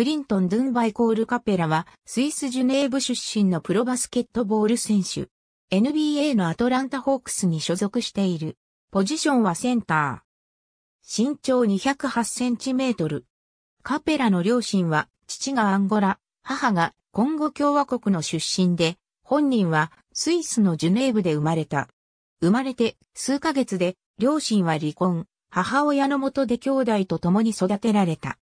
クリントン・ドゥンバイ・コール・カペラは、スイス・ジュネーブ出身のプロバスケットボール選手。NBA のアトランタ・ホークスに所属している。ポジションはセンター。身長208センチメートル。カペラの両親は、父がアンゴラ、母がコンゴ共和国の出身で、本人はスイスのジュネーブで生まれた。生まれて数ヶ月で、両親は離婚、母親のもとで兄弟と共に育てられた。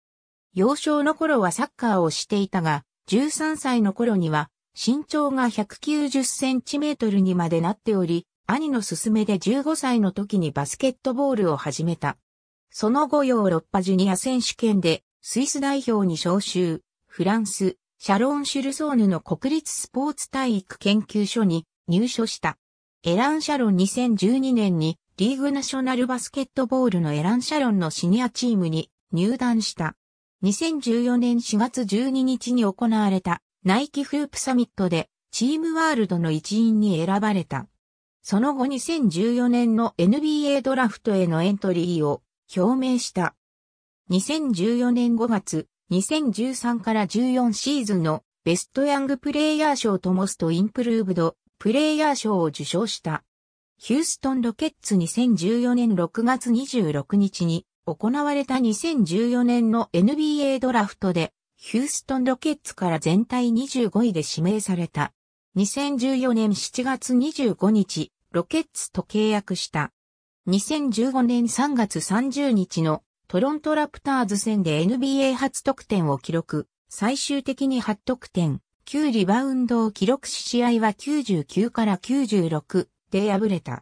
幼少の頃はサッカーをしていたが、13歳の頃には身長が190センチメートルにまでなっており、兄の勧めで15歳の時にバスケットボールを始めた。その後ヨーロッパジュニア選手権でスイス代表に招集、フランス、シャロン・シュルソーヌの国立スポーツ体育研究所に入所した。エラン・シャロン2012年にリーグナショナルバスケットボールのエラン・シャロンのシニアチームに入団した。2014年4月12日に行われたナイキフープサミットでチームワールドの一員に選ばれた。その後2014年の NBA ドラフトへのエントリーを表明した。2014年5月、2013から14シーズンのベストヤングプレイヤー賞とモストインプルーブドプレイヤー賞を受賞した。ヒューストンロケッツ2014年6月26日に行われた2014年の NBA ドラフトで、ヒューストンロケッツから全体25位で指名された。2014年7月25日、ロケッツと契約した。2015年3月30日のトロントラプターズ戦で NBA 初得点を記録、最終的に8得点、9リバウンドを記録し試合は99から96で敗れた。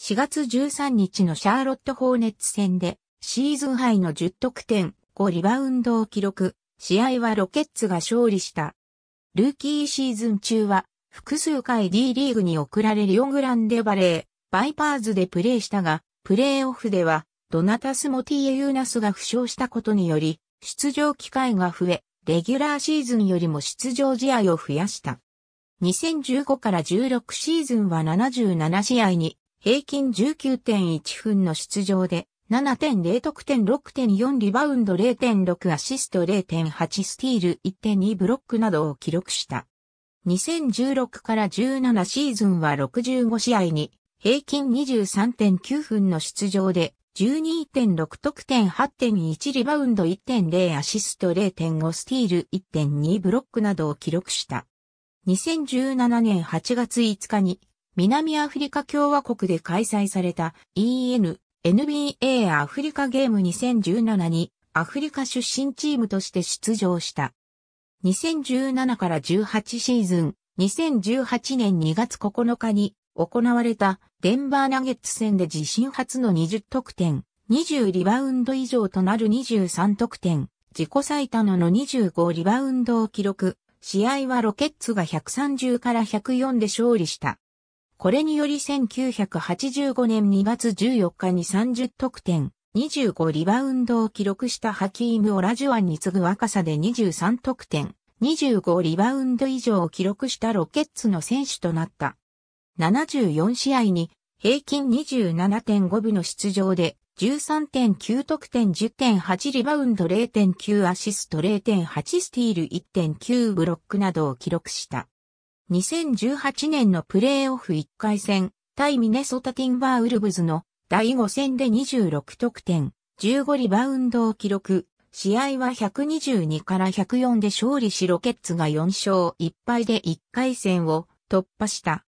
4月13日のシャーロット・ホーネッツ戦でシーズンハイの10得点、5リバウンドを記録、試合はロケッツが勝利した。ルーキーシーズン中は、複数回 D リーグに送られヨングランデバレー、バイパーズでプレーしたが、プレーオフでは、ドナタス・モティエ・ユーナスが負傷したことにより、出場機会が増え、レギュラーシーズンよりも出場試合を増やした。2015から16シーズンは77試合に、平均19.1分の出場で、7.0得点6.4リバウンド0.6アシスト0.8スティール1.2ブロックなどを記録した。2016から17シーズンは65試合に平均23.9分の出場で12.6得点8.1リバウンド1.0アシスト0.5スティール1.2ブロックなどを記録した。2017年8月5日に南アフリカ共和国で開催された EN NBA アフリカゲーム2017にアフリカ出身チームとして出場した。2017から18シーズン、2018年2月9日に行われたデンバーナゲッツ戦で自身初の20得点、20リバウンド以上となる23得点、自己最多のの25リバウンドを記録。試合はロケッツが130から104で勝利した。これにより1985年2月14日に30得点、25リバウンドを記録したハキーム・オラジュアンに次ぐ若さで23得点、25リバウンド以上を記録したロケッツの選手となった。74試合に平均27.5部の出場で13.9得点10.8リバウンド0.9アシスト0.8スティール1.9ブロックなどを記録した。2018年のプレーオフ1回戦、対ミネソタティンバーウルブズの第5戦で26得点、15リバウンドを記録。試合は122から104で勝利しロケッツが4勝1敗で1回戦を突破した。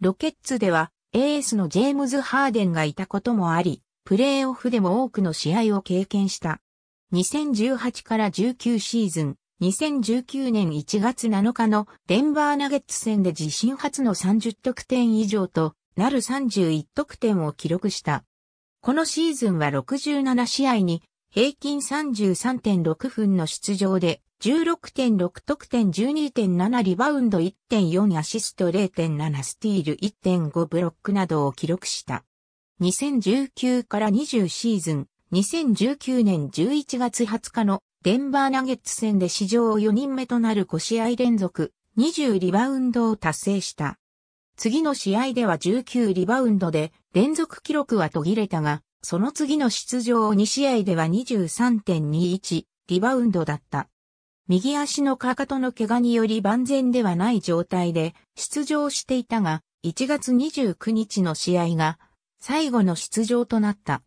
ロケッツではエースのジェームズ・ハーデンがいたこともあり、プレーオフでも多くの試合を経験した。2018から19シーズン、2019年1月7日のデンバーナゲッツ戦で自身初の30得点以上となる31得点を記録した。このシーズンは67試合に平均33.6分の出場で16.6得点12.7リバウンド1.4アシスト0.7スティール1.5ブロックなどを記録した。2019から20シーズン2019年11月20日のデンバーナゲッツ戦で史上4人目となる5試合連続20リバウンドを達成した。次の試合では19リバウンドで連続記録は途切れたが、その次の出場2試合では23.21リバウンドだった。右足のかかとの怪我により万全ではない状態で出場していたが、1月29日の試合が最後の出場となった。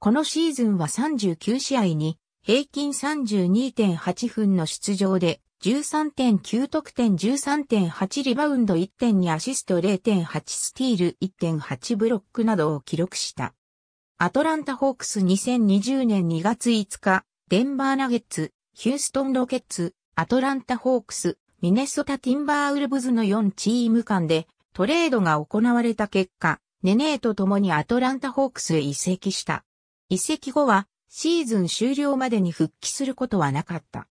このシーズンは39試合に平均32.8分の出場で、13.9得点13.8リバウンド1.2アシスト0.8スティール1.8ブロックなどを記録した。アトランタホークス2020年2月5日、デンバーナゲッツ、ヒューストンロケッツ、アトランタホークス、ミネソタティンバーウルブズの4チーム間でトレードが行われた結果、ネネーと共にアトランタホークスへ移籍した。移籍後はシーズン終了までに復帰することはなかった。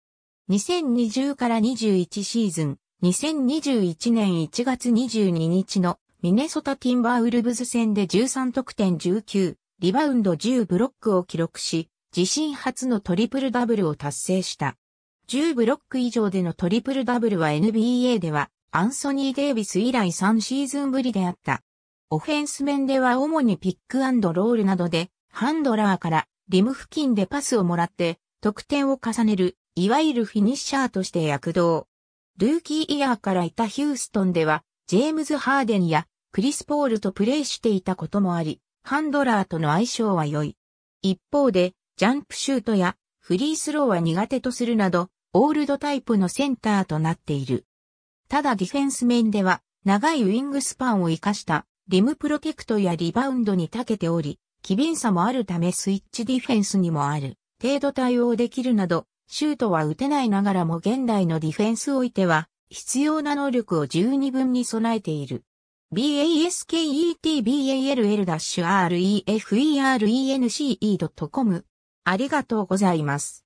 2020から21シーズン、2021年1月22日のミネソタ・ティンバーウルブズ戦で13得点19、リバウンド10ブロックを記録し、自身初のトリプルダブルを達成した。10ブロック以上でのトリプルダブルは NBA ではアンソニー・デイビス以来3シーズンぶりであった。オフェンス面では主にピックロールなどでハンドラーからリム付近でパスをもらって、得点を重ねる、いわゆるフィニッシャーとして躍動。ルーキーイヤーからいたヒューストンでは、ジェームズ・ハーデンやクリス・ポールとプレーしていたこともあり、ハンドラーとの相性は良い。一方で、ジャンプシュートやフリースローは苦手とするなど、オールドタイプのセンターとなっている。ただディフェンス面では、長いウィングスパンを生かしたリムプロテクトやリバウンドに長けており、機敏さもあるためスイッチディフェンスにもある程度対応できるなど、シュートは打てないながらも現代のディフェンスおいては、必要な能力を十二分に備えている。basketball-reference.com ありがとうございます。